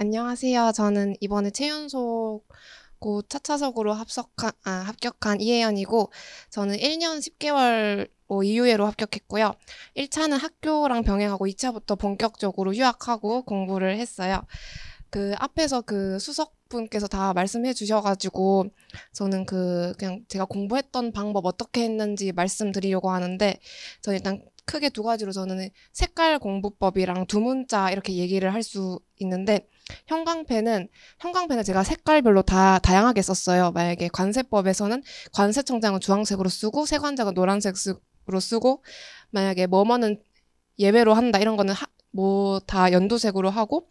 안녕하세요. 저는 이번에 채연소고 차차석으로 합석한, 아, 합격한 이혜연이고, 저는 1년 10개월 이후에로 합격했고요. 1차는 학교랑 병행하고 2차부터 본격적으로 휴학하고 공부를 했어요. 그 앞에서 그 수석분께서 다 말씀해 주셔가지고 저는 그 그냥 제가 공부했던 방법 어떻게 했는지 말씀드리려고 하는데 저 일단 크게 두 가지로 저는 색깔 공부법이랑 두 문자 이렇게 얘기를 할 수 있는데 형광펜은 형광펜을 제가 색깔별로 다 다양하게 썼어요. 만약에 관세법에서는 관세청장은 주황색으로 쓰고 세관장은 노란색으로 쓰고 만약에 머머는 예외로 한다 이런 거는 뭐 다 연두색으로 하고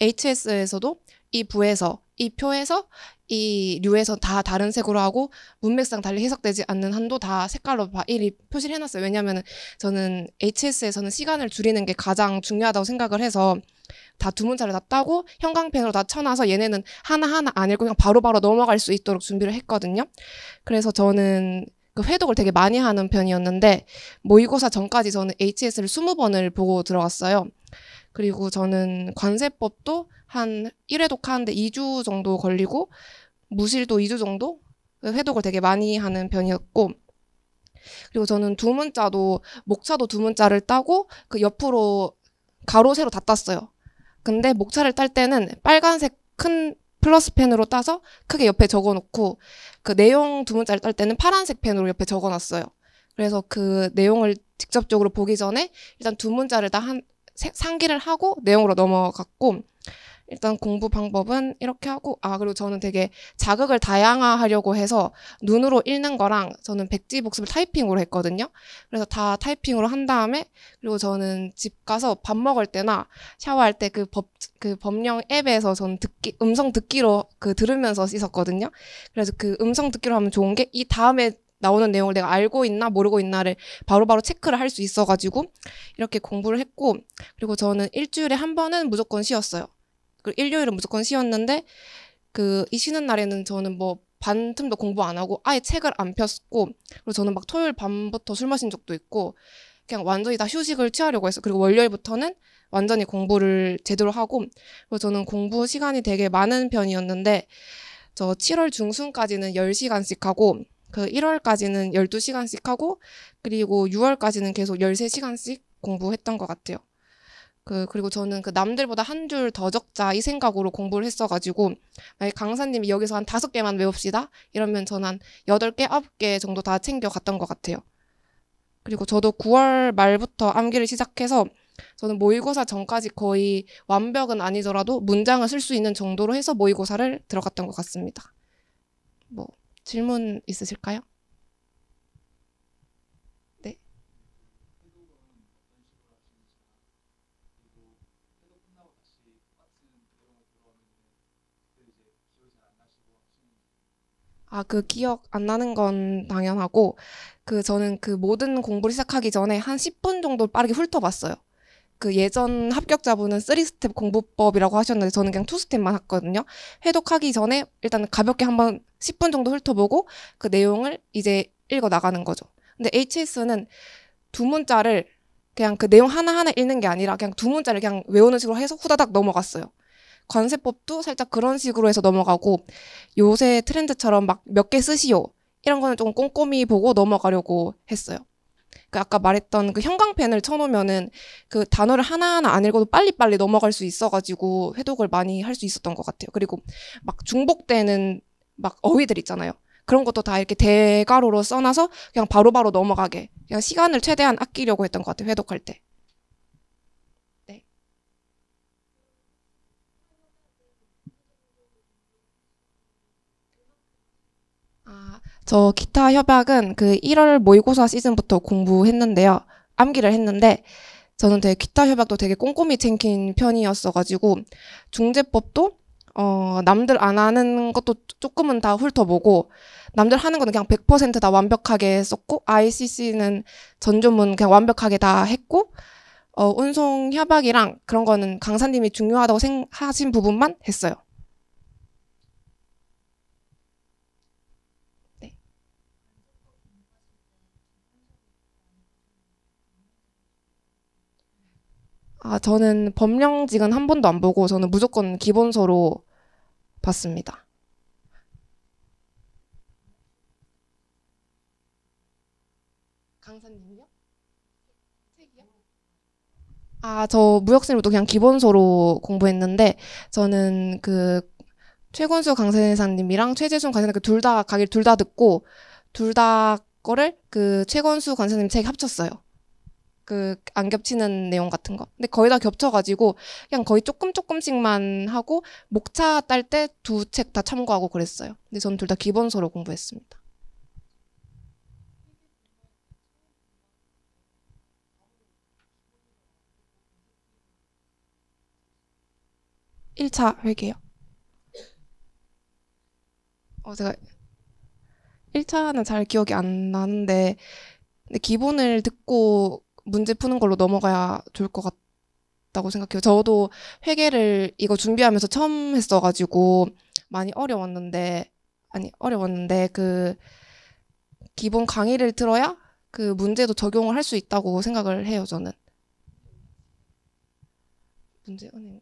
HS에서도 이 부에서 이 표에서 이 류에서 다 다른 색으로 하고 문맥상 달리 해석되지 않는 한도 다 색깔로 일이 표시를 해놨어요. 왜냐하면 저는 HS에서는 시간을 줄이는 게 가장 중요하다고 생각을 해서 다 두 문자를 다 따고 형광펜으로 다 쳐놔서 얘네는 하나하나 안 읽고 그냥 바로바로 바로 넘어갈 수 있도록 준비를 했거든요. 그래서 저는 그 회독을 되게 많이 하는 편이었는데 모의고사 전까지 저는 HS를 20번을 보고 들어갔어요. 그리고 저는 관세법도 한 1회 독하는데 2주 정도 걸리고 무실도 2주 정도 회독을 되게 많이 하는 편이었고 그리고 저는 두 문자도 목차도 두 문자를 따고 그 옆으로 가로 세로 다 땄어요. 근데 목차를 딸 때는 빨간색 큰 플러스 펜으로 따서 크게 옆에 적어 놓고 그 내용 두 문자를 딸 때는 파란색 펜으로 옆에 적어 놨어요. 그래서 그 내용을 직접적으로 보기 전에 일단 두 문자를 다 한 상기를 하고 내용으로 넘어갔고 일단 공부 방법은 이렇게 하고 아 그리고 저는 되게 자극을 다양화하려고 해서 눈으로 읽는 거랑 저는 백지 복습을 타이핑으로 했거든요. 그래서 다 타이핑으로 한 다음에 그리고 저는 집 가서 밥 먹을 때나 샤워할 때 그 법그 그 법령 앱에서 저는 듣기 음성 듣기로 그 들으면서 씻었거든요. 그래서 그 음성 듣기로 하면 좋은 게 이 다음에 나오는 내용을 내가 알고 있나 모르고 있나를 바로바로 바로 체크를 할 수 있어가지고 이렇게 공부를 했고 그리고 저는 일주일에 한 번은 무조건 쉬었어요. 그 일요일은 무조건 쉬었는데 그이 쉬는 날에는 저는 뭐 반틈도 공부 안 하고 아예 책을 안 폈고 그리고 저는 막 토요일 밤부터 술 마신 적도 있고 그냥 완전히 다 휴식을 취하려고 했어. 그리고 월요일부터는 완전히 공부를 제대로 하고 그리고 저는 공부 시간이 되게 많은 편이었는데 저 7월 중순까지는 10시간씩 하고 그 1월까지는 12시간씩 하고 그리고 6월까지는 계속 13시간씩 공부했던 것 같아요. 그 그리고 저는 그 남들보다 한 줄 더 적자 이 생각으로 공부를 했어가지고 만약 강사님이 여기서 한 다섯 개만 외웁시다 이러면 저는 한 여덟 개 아홉 개 정도 다 챙겨갔던 것 같아요. 그리고 저도 9월 말부터 암기를 시작해서 저는 모의고사 전까지 거의 완벽은 아니더라도 문장을 쓸 수 있는 정도로 해서 모의고사를 들어갔던 것 같습니다. 뭐 질문 있으실까요? 아, 그 기억 안 나는 건 당연하고, 그 저는 그 모든 공부를 시작하기 전에 한 10분 정도 빠르게 훑어봤어요. 그 예전 합격자분은 쓰리 스텝 공부법이라고 하셨는데 저는 그냥 투스텝만 했거든요. 해독하기 전에 일단 가볍게 한 번 10분 정도 훑어보고 그 내용을 이제 읽어 나가는 거죠. 근데 HS는 두 문자를 그냥 그 내용 하나하나 읽는 게 아니라 그냥 두 문자를 그냥 외우는 식으로 해서 후다닥 넘어갔어요. 관세법도 살짝 그런 식으로 해서 넘어가고 요새 트렌드처럼 막 몇 개 쓰시오 이런 거는 좀 꼼꼼히 보고 넘어가려고 했어요. 그 아까 말했던 그 형광펜을 쳐놓으면은 그 단어를 하나하나 안 읽어도 빨리빨리 넘어갈 수 있어가지고 해독을 많이 할 수 있었던 것 같아요. 그리고 막 중복되는 막 어휘들 있잖아요. 그런 것도 다 이렇게 대가로로 써놔서 그냥 바로바로 바로 넘어가게 그냥 시간을 최대한 아끼려고 했던 것 같아요. 회독할 때. 저 기타 협약은 그 1월 모의고사 시즌부터 공부했는데요. 암기를 했는데 저는 되게 기타 협약도 되게 꼼꼼히 챙긴 편이었어가지고 중재법도 어, 남들 안 하는 것도 조금은 다 훑어보고 남들 하는 거는 그냥 100%다 완벽하게 썼고 ICC는 전조문 그냥 완벽하게 다 했고 어, 운송 협약이랑 그런 거는 강사님이 중요하다고 생각하신 부분만 했어요. 아, 저는 법령직은 한 번도 안 보고 저는 무조건 기본서로 봤습니다. 강사님요? 책이요? 아, 저 무역쌤도 그냥 기본서로 공부했는데 저는 그 최건수 강사님이랑 최재순 강사님 그 둘다강의둘다 듣고 둘 다 거를 그 최건수 강사님 책 합쳤어요. 그안 겹치는 내용 같은 거. 근데 거의 다 겹쳐가지고 그냥 거의 조금 조금씩만 하고 목차 딸 때 두 책 다 참고하고 그랬어요. 근데 저는 둘 다 기본서로 공부했습니다. 1차 회계요. 어, 제가 1차는 잘 기억이 안 나는데, 기본을 듣고 문제 푸는 걸로 넘어가야 좋을 것 같다고 생각해요. 저도 회계를 이거 준비하면서 처음 했어가지고 많이 어려웠는데 아니 어려웠는데 그 기본 강의를 들어야 그 문제도 적용을 할 수 있다고 생각을 해요. 저는 문제 은행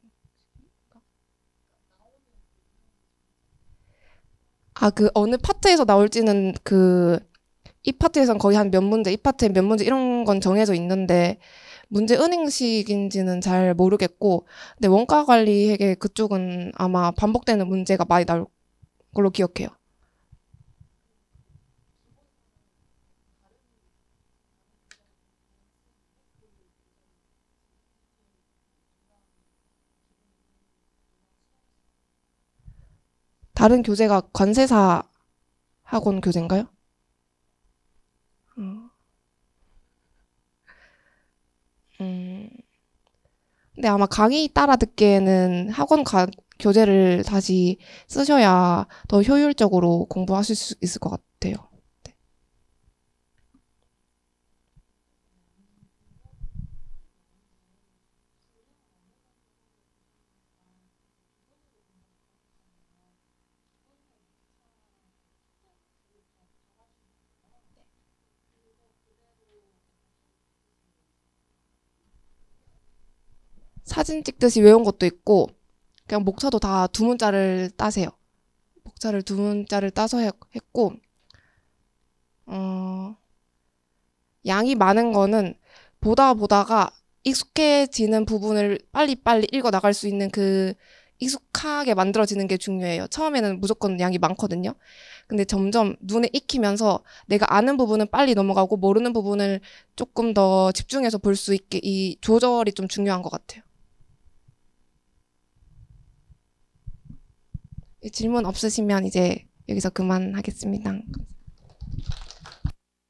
아그 어느 파트에서 나올지는 그이 파트에선 거의 한 몇 문제, 이 파트에 몇 문제 이런 건 정해져 있는데 문제 은행식인지는 잘 모르겠고 근데 원가 관리 에게 그쪽은 아마 반복되는 문제가 많이 나올 걸로 기억해요. 다른 교재가 관세사 학원 교재인가요? 근데 아마 강의 따라 듣기에는 학원 가, 교재를 다시 쓰셔야 더 효율적으로 공부하실 수 있을 것 같아요. 사진 찍듯이 외운 것도 있고 그냥 목차도 다 두 문자를 따세요. 목차를 두 문자를 따서 했고 어, 양이 많은 거는 보다 보다가 익숙해지는 부분을 빨리빨리 읽어 나갈 수 있는 그 익숙하게 만들어지는 게 중요해요. 처음에는 무조건 양이 많거든요. 근데 점점 눈에 익히면서 내가 아는 부분은 빨리 넘어가고 모르는 부분을 조금 더 집중해서 볼 수 있게 이 조절이 좀 중요한 것 같아요. 질문 없으시면 이제 여기서 그만하겠습니다.